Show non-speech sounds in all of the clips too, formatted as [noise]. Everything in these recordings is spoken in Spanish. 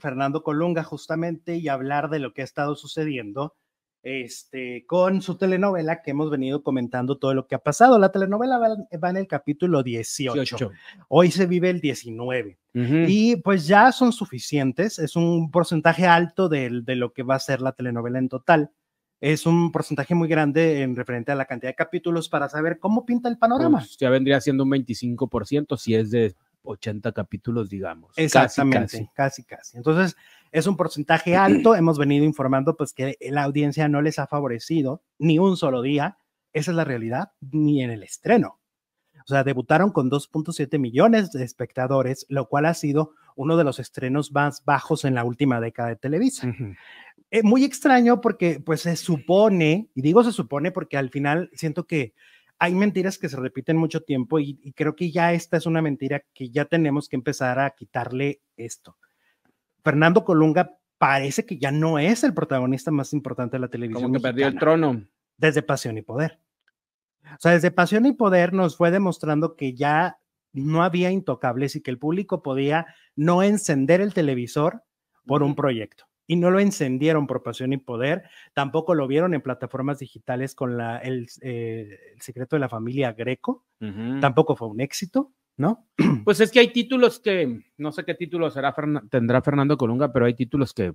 Fernando Colunga justamente y hablar de lo que ha estado sucediendo este, con su telenovela que hemos venido comentando todo lo que ha pasado. La telenovela va, en el capítulo 18. Hoy se vive el 19. Y pues ya son suficientes. Es un porcentaje alto de, lo que va a ser la telenovela en total. Es un porcentaje muy grande en referente a la cantidad de capítulos para saber cómo pinta el panorama. Pues, ya vendría siendo un 25% si es de 80 capítulos, digamos. Exactamente, casi casi. Entonces, es un porcentaje [clears throat] alto. Hemos venido informando pues que la audiencia no les ha favorecido ni un solo día. Esa es la realidad, ni en el estreno. O sea, debutaron con 2.7 millones de espectadores, lo cual ha sido uno de los estrenos más bajos en la última década de Televisa. Es eh, muy extraño porque pues se supone, y digo se supone porque al final siento que hay mentiras que se repiten mucho tiempo y, creo que ya esta es una mentira que ya tenemos que empezar a quitarle esto. Fernando Colunga parece que ya no es el protagonista más importante de la televisión. Como que perdió el trono. Desde Pasión y Poder. O sea, desde Pasión y Poder nos fue demostrando que ya no había intocables y que el público podía no encender el televisor por un proyecto y no lo encendieron por pasión y poder, tampoco lo vieron en plataformas digitales con la, el, eh, secreto de la familia Greco, tampoco fue un éxito, ¿no? [clears throat] Pues es que hay títulos que, no sé qué título será, tendrá Fernando Colunga, pero hay títulos que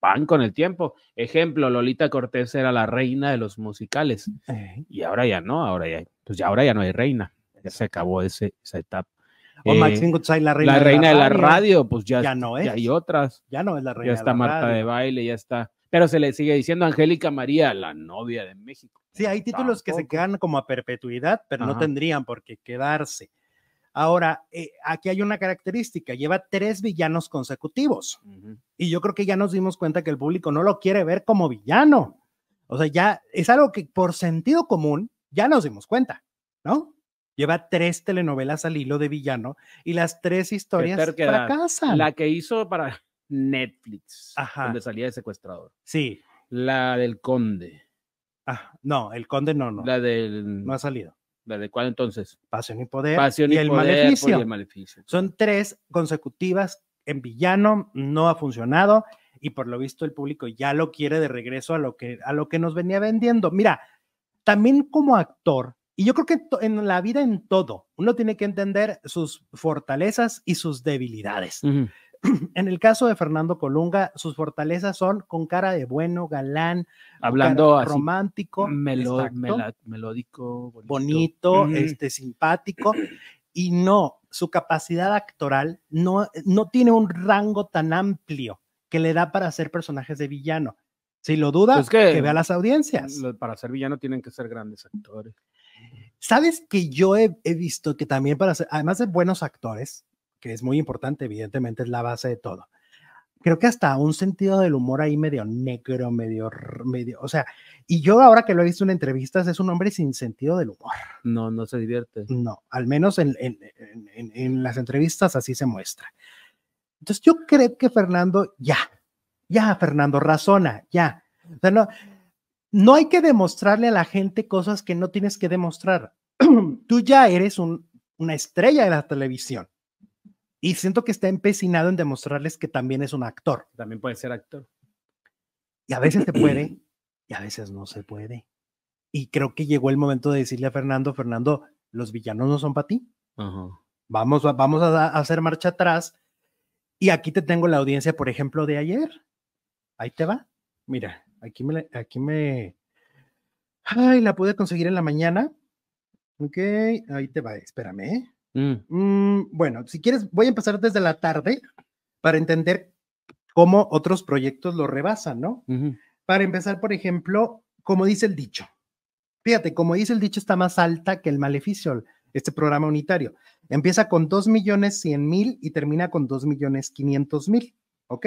van con el tiempo. Ejemplo, Lolita Cortés era la reina de los musicales y ahora ya no, ahora ya, pues ya ahora ya no hay reina, ya se acabó esa etapa. Eh, la reina, de, la radio, pues ya, no es. Ya hay otras. Ya no es la reina. Ya está Marta de baile, ya está. Pero se le sigue diciendo Angélica María, la novia de México. Sí, hay títulos que se quedan como a perpetuidad, pero no tendrían por qué quedarse. Ahora, eh, aquí hay una característica, lleva tres villanos consecutivos. Y yo creo que ya nos dimos cuenta que el público no lo quiere ver como villano. O sea, ya es algo que por sentido común ya nos dimos cuenta, ¿no? Lleva tres telenovelas al hilo de villano y las tres historias fracasan. La que hizo para Netflix, Ajá. donde salía de secuestrador. Sí. La del Conde. Ah, no, el Conde no, no. La del. No ha salido. ¿La de cuál entonces? Pasión y Poder. Pasión y, el maleficio. Y el maleficio. Son tres consecutivas en villano, no ha funcionado y por lo visto el público ya lo quiere de regreso a lo que, a lo que nos venía vendiendo. Mira, también como actor, y yo creo que en la vida en todo, uno tiene que entender sus fortalezas y sus debilidades. [clears throat] En el caso de Fernando Colunga, sus fortalezas son con cara de bueno, galán, hablando romántico, melódico, bonito, este simpático y no, su capacidad actoral no no tiene un rango tan amplio que le da para ser personajes de villano. Si lo duda, pues que, vea las audiencias. Para ser villano tienen que ser grandes actores. Sabes que yo he, visto que también para además de buenos actores, que es muy importante, evidentemente es la base de todo. Creo que hasta un sentido del humor ahí medio negro, medio, medio, o sea, y yo ahora que lo he visto en entrevistas, es un hombre sin sentido del humor. No, no se divierte. No, al menos en, en las entrevistas así se muestra. Entonces yo creo que Fernando, ya, ya, Fernando, razona, ya. O sea, no, no hay que demostrarle a la gente cosas que no tienes que demostrar. [clears throat] Tú ya eres una estrella de la televisión. Y siento que está empecinado en demostrarles que también es un actor. También puede ser actor. Y a veces se puede [clears throat] y a veces no se puede. Y creo que llegó el momento de decirle a Fernando, Fernando, los villanos no son para ti. Vamos, vamos a hacer marcha atrás. Y aquí te tengo la audiencia, por ejemplo, de ayer. Ahí te va. Mira. Aquí me, aquí me. Ay, la pude conseguir en la mañana. Ok, ahí te va, espérame. Mm. Mm, bueno, si quieres, voy a empezar desde la tarde para entender cómo otros proyectos lo rebasan, ¿no? Para empezar, por ejemplo, como dice el dicho. Fíjate, como dice el dicho, está más alta que el maleficio, este programa unitario. Empieza con 2.100.000 millones cien mil y termina con 2 millones mil, ¿ok?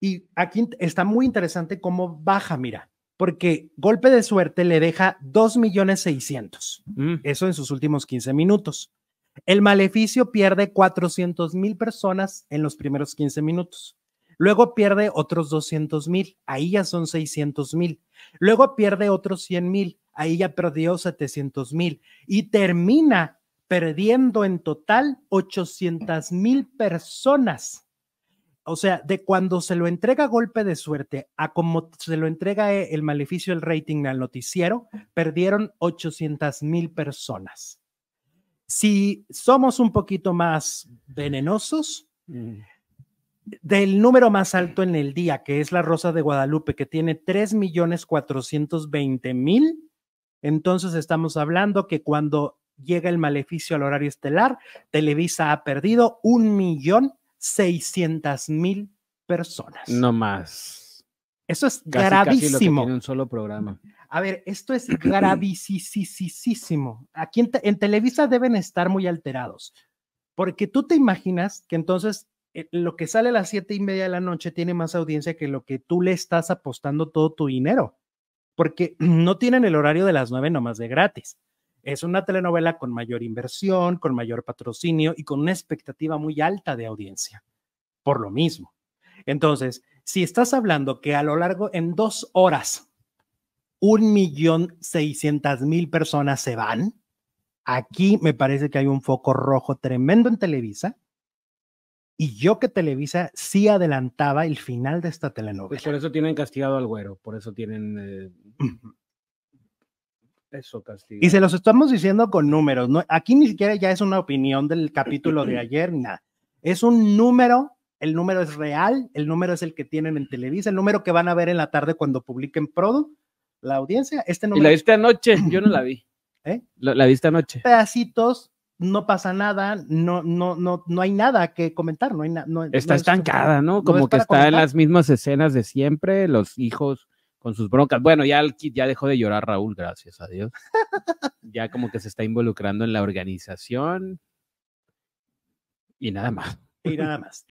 Y aquí está muy interesante cómo baja, mira, porque golpe de suerte le deja 2.600.000, millones mm. eso en sus últimos 15 minutos. El maleficio pierde 400.000 mil personas en los primeros 15 minutos. Luego pierde otros 200.000 mil, ahí ya son 600.000. mil. Luego pierde otros 100.000 mil, ahí ya perdió 700.000. mil. Y termina perdiendo en total 800.000 mil personas o sea, de cuando se lo entrega golpe de suerte a como se lo entrega eh, el maleficio el rating al noticiero, perdieron 800 mil personas. Si somos un poquito más venenosos, mm. del número más alto en el día, que es la Rosa de Guadalupe, que tiene 3 millones 420 mil, entonces estamos hablando que cuando llega el maleficio al horario estelar, Televisa ha perdido un millón 600 mil personas. No más. Eso es gravísimo. Casi un solo programa. A ver, esto es gravísimo. Aquí en, en, Televisa deben estar muy alterados, porque tú te imaginas que entonces eh, lo que sale a las siete y media de la noche tiene más audiencia que lo que tú le estás apostando todo tu dinero, porque [clears throat] no tienen el horario de las nueve nomás de gratis. Es una telenovela con mayor inversión, con mayor patrocinio y con una expectativa muy alta de audiencia, por lo mismo. Entonces, si estás hablando que a lo largo, en dos horas, un millón seiscientas mil personas se van, aquí me parece que hay un foco rojo tremendo en Televisa. Y yo que Televisa sí adelantaba el final de esta pues telenovela. por eso tienen castigado al güero, por eso tienen... Eh, eso Y se los estamos diciendo con números. No, aquí ni siquiera ya es una opinión del capítulo de ayer, nada. Es un número, el número es real, el número es el que tienen en Televisa, el número que van a ver en la tarde cuando publiquen Prodo, la audiencia. Este número. Y la viste anoche, yo no la vi. [clears throat] ¿Eh? La, la viste anoche. Pedacitos, no pasa nada, no, no, no, no hay nada que comentar, no hay nada. está estancada, ¿no? Como que está en las mismas escenas de siempre, los hijos con sus broncas. Bueno, ya, el, ya dejó de llorar Raúl, gracias a Dios. [laughs] ya como que se está involucrando en la organización y nada más. Y nada más.